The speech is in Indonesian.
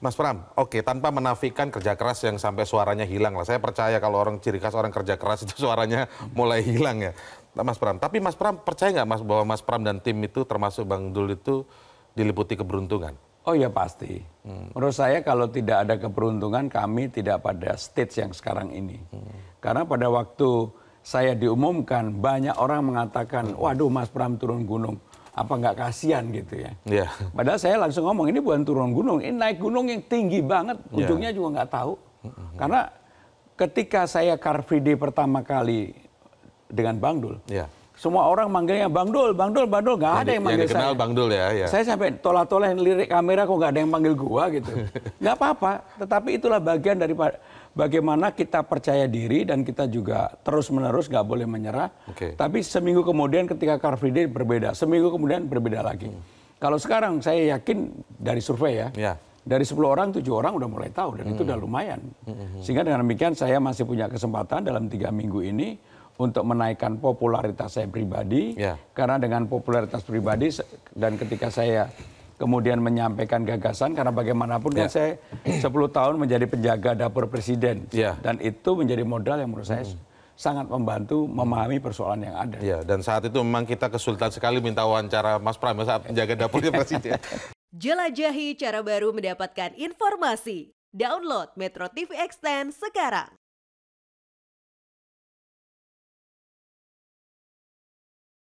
Mas Pram, oke, okay, tanpa menafikan kerja keras yang sampai suaranya hilang lah. Saya percaya kalau orang ciri khas orang kerja keras itu suaranya mulai hilang ya, nah, Mas Pram. Tapi Mas Pram percaya nggak Mas bahwa Mas Pram dan tim itu termasuk Bang Dul itu diliputi keberuntungan? Oh ya pasti. Hmm. Menurut saya kalau tidak ada keberuntungan kami tidak pada stage yang sekarang ini. Hmm. Karena pada waktu saya diumumkan banyak orang mengatakan, waduh Mas Pram turun gunung apa nggak kasihan gitu ya. Yeah. Padahal saya langsung ngomong ini bukan turun gunung, ini naik gunung yang tinggi banget, iya. ujungnya yeah. juga nggak tahu. Karena ketika saya Car Free Day pertama kali dengan Bang Dul, yeah semua orang manggilnya Bang Dul, Bang Dul, Bang Dul, nggak ada yang, manggil yang dikenal saya. Bang Dul ya, ya. Saya sampai tola-tola yang lirik kamera kok nggak ada yang manggil gua gitu. nggak apa-apa, tetapi itulah bagian dari bagaimana kita percaya diri dan kita juga terus-menerus nggak boleh menyerah. Okay. Tapi seminggu kemudian ketika Car Free Day berbeda, seminggu kemudian berbeda lagi. Hmm. Kalau sekarang saya yakin dari survei ya. ya. dari 10 orang tujuh orang udah mulai tahu dan hmm. itu udah lumayan. Hmm, hmm, hmm. Sehingga dengan demikian saya masih punya kesempatan dalam tiga minggu ini untuk menaikkan popularitas saya pribadi yeah. karena dengan popularitas pribadi dan ketika saya kemudian menyampaikan gagasan karena bagaimanapun yeah. kan ya. saya 10 tahun menjadi penjaga dapur presiden yeah. dan itu menjadi modal yang menurut saya mm. sangat membantu memahami persoalan yang ada. Ya, yeah, dan saat itu memang kita kesulitan sekali minta wawancara Mas Pram saat penjaga dapurnya presiden. Jelajahi cara baru mendapatkan informasi. Download Metro TV Extend sekarang.